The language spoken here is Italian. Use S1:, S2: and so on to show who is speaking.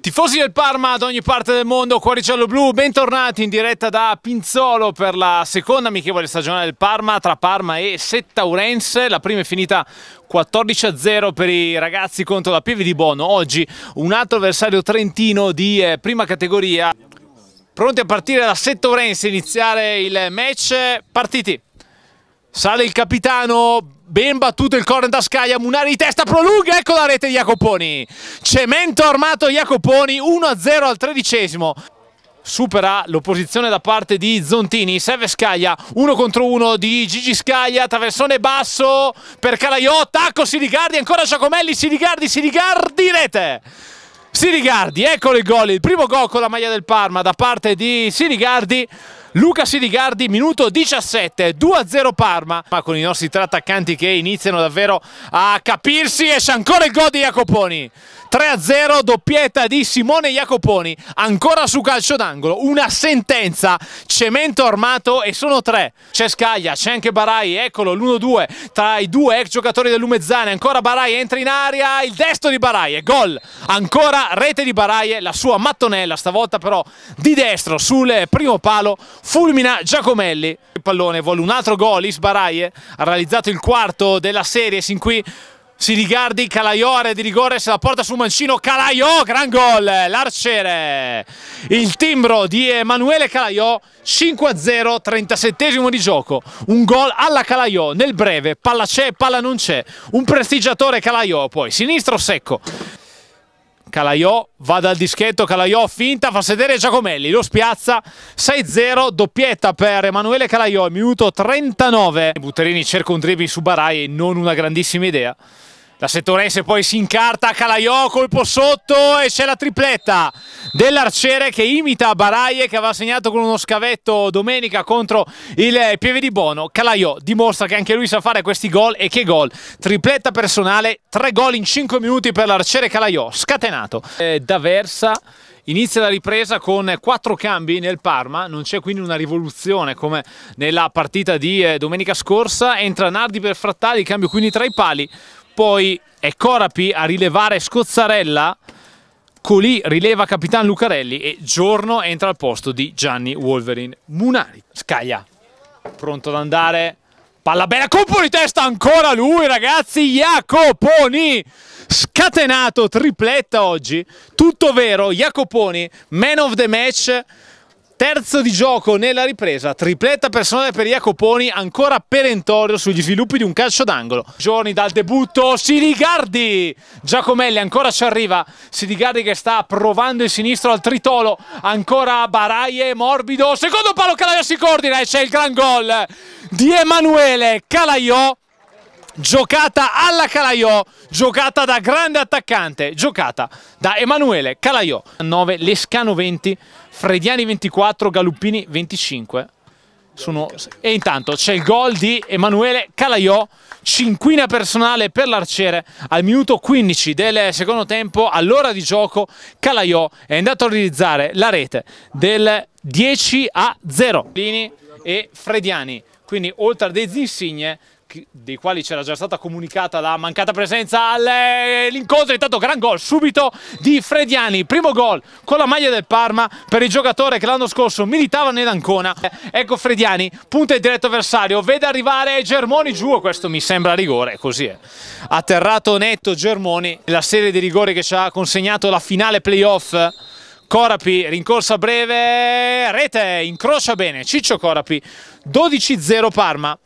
S1: Tifosi del Parma ad ogni parte del mondo, Cuoricello Blu, bentornati in diretta da Pinzolo per la seconda amichevole stagionale del Parma tra Parma e Settaurense. La prima è finita 14-0 per i ragazzi contro la Pieve di Bono. Oggi un altro avversario trentino di eh, prima categoria. Pronti a partire da Settaurense, iniziare il match. Partiti. Sale il capitano, ben battuto il corner da Scaia, Munari di testa, prolunga, ecco la rete di Jacoponi. Cemento armato Jacoponi, 1-0 al tredicesimo. Supera l'opposizione da parte di Zontini, serve Scaglia, 1 contro 1 di Gigi Scaglia, traversone basso per Calaiò, tacco Sirigardi, ancora Giacomelli, Sirigardi, Sirigardi, rete! Sirigardi, eccolo il gol, il primo gol con la maglia del Parma da parte di Sirigardi. Luca Sirigardi, minuto 17, 2-0 Parma, ma con i nostri tre attaccanti che iniziano davvero a capirsi, esce ancora il gol di Jacoponi. 3-0, doppietta di Simone Jacoponi, ancora su calcio d'angolo, una sentenza, cemento armato e sono tre. C'è Scaglia, c'è anche Barai, eccolo l'1-2 tra i due ex giocatori del Lumezzane, ancora Barai entra in aria, il destro di Barai, gol, ancora rete di Barai, la sua mattonella, stavolta però di destro sul primo palo, fulmina Giacomelli. Il pallone vuole un altro gol, Isbaraie eh, ha realizzato il quarto della serie sin qui si rigardi Calaiore di rigore se la porta su Mancino Calaiò gran gol l'arciere il timbro di Emanuele Calaiò 5-0 37 di gioco un gol alla Calaiò nel breve palla c'è palla non c'è un prestigiatore Calaiò poi sinistro secco Calaiò va dal dischetto, Calaiò finta, fa sedere Giacomelli, lo spiazza, 6-0, doppietta per Emanuele Calaiò, minuto 39. Butterini cerca un dribbling su Barai, non una grandissima idea. La settorese poi si incarta, Calaiò, colpo sotto e c'è la tripletta dell'arciere che imita Baraie che aveva segnato con uno scavetto domenica contro il Pieve di Bono. Calaiò dimostra che anche lui sa fare questi gol e che gol. Tripletta personale, tre gol in cinque minuti per l'arciere Calaiò, scatenato. da Versa inizia la ripresa con quattro cambi nel Parma, non c'è quindi una rivoluzione come nella partita di eh, domenica scorsa, entra Nardi per Frattali, cambio quindi tra i pali poi è Corapi a rilevare Scozzarella, Colì rileva Capitan Lucarelli e Giorno entra al posto di Gianni Wolverine. Munari, scaglia, pronto ad andare, palla bella, colpo di testa ancora lui ragazzi, Jacoponi, scatenato, tripletta oggi, tutto vero, Jacoponi, man of the match, Terzo di gioco nella ripresa, tripletta personale per Jacoponi, ancora perentorio sugli sviluppi di un calcio d'angolo. Giorni dal debutto, Sirigardi! Giacomelli ancora ci arriva, Sirigardi che sta provando il sinistro al tritolo, ancora Baraie, morbido, secondo palo Calaio si coordina e c'è il gran gol di Emanuele Calaio giocata alla Calaiò, giocata da grande attaccante, giocata da Emanuele Calaiò. 9, Lescano 20, Frediani 24, Galuppini 25. Sono... E intanto c'è il gol di Emanuele Calaiò, cinquina personale per l'arciere al minuto 15 del secondo tempo, all'ora di gioco Calaiò è andato a realizzare la rete del 10 a 0. Lini e Frediani, quindi oltre a dei insigne dei quali c'era già stata comunicata la mancata presenza all'incontro. Intanto gran gol subito di Frediani, primo gol con la maglia del Parma per il giocatore che l'anno scorso militava nell'Ancona. Ecco Frediani, punta il diretto avversario, vede arrivare Germoni giù, questo mi sembra rigore, così è. Atterrato netto Germoni, la serie di rigori che ci ha consegnato la finale playoff. Corapi, rincorsa breve, rete, incrocia bene, Ciccio Corapi, 12-0 Parma.